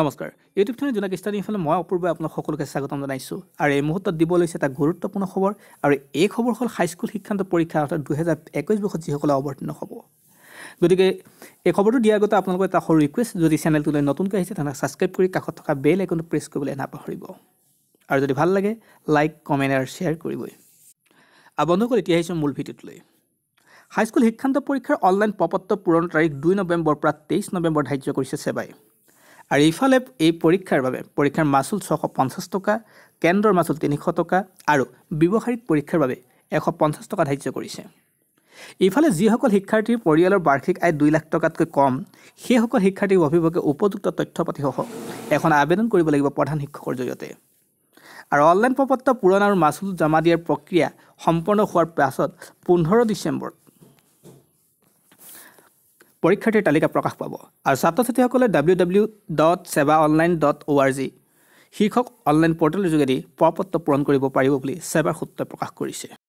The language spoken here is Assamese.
নমস্কাৰ ইউটিউব চেনেল জোনাক ষ্টাৰ্টিংফালে মই অপূৰ্বে আপোনাক সকলোকে স্বাগতম জনাইছোঁ আৰু এই মুহূৰ্তত দিব লৈছে এটা গুৰুত্বপূৰ্ণ খবৰ আৰু এই খবৰ হ'ল হাইস্কুল শিক্ষান্ত পৰীক্ষা অৰ্থাৎ দুহেজাৰ একৈছ বৰ্ষত যিসকলে অৱতীৰ্ণ হ'ব গতিকে এই খবৰটো দিয়াৰ আগতে আপোনালোকৰ এটা সৰু ৰিকুৱেষ্ট যদি চেনেলটোলৈ নতুনকৈ আহিছে তেনেহ'লে ছাবস্ক্ৰাইব কৰি কাষত থকা বেল একাউণ্টটো প্ৰেছ কৰিবলৈ নাপাহৰিব আৰু যদি ভাল লাগে লাইক কমেণ্ট আৰু শ্বেয়াৰ কৰিবই আৰু বন্ধুসকল এতিয়া আহিছোঁ মূল ভিডিঅ'টোলৈ হাইস্কুল শিক্ষান্ত পৰীক্ষাৰ অনলাইন প্ৰপত্ৰ পূৰণ তাৰিখ দুই নৱেম্বৰৰ পৰা তেইছ নৱেম্বৰ ধাৰ্য কৰিছে ছেবাই আৰু ইফালে এই পৰীক্ষাৰ বাবে পৰীক্ষাৰ মাচুল ছশ পঞ্চাছ টকা কেন্দ্ৰৰ মাচুল তিনিশ টকা আৰু ব্যৱহাৰিক পৰীক্ষাৰ বাবে এশ পঞ্চাছ টকা ধাৰ্য কৰিছে ইফালে যিসকল শিক্ষাৰ্থীৰ পৰিয়ালৰ বাৰ্ষিক আয় দুই লাখ টকাতকৈ কম সেইসকল শিক্ষাৰ্থীৰ অভিভাৱকে উপযুক্ত তথ্য পাতিসহ এখন আবেদন কৰিব লাগিব প্ৰধান শিক্ষকৰ জৰিয়তে আৰু অনলাইন প্ৰপত্ৰ পূৰণ আৰু মাচুল জমা দিয়াৰ প্ৰক্ৰিয়া সম্পন্ন হোৱাৰ পাছত পোন্ধৰ ডিচেম্বৰত পৰীক্ষাৰ্থীৰ তালিকা প্ৰকাশ পাব আৰু ছাত্ৰ ছাত্ৰীসকলে W W dot Seba online dot O' R G শীৰ্ষক অনলাইন পৰ্টেলৰ যোগেদি প্ৰ পত্ৰ পূৰণ কৰিব পাৰিব বুলি ছেবাৰ সূত্ৰই প্ৰকাশ কৰিছে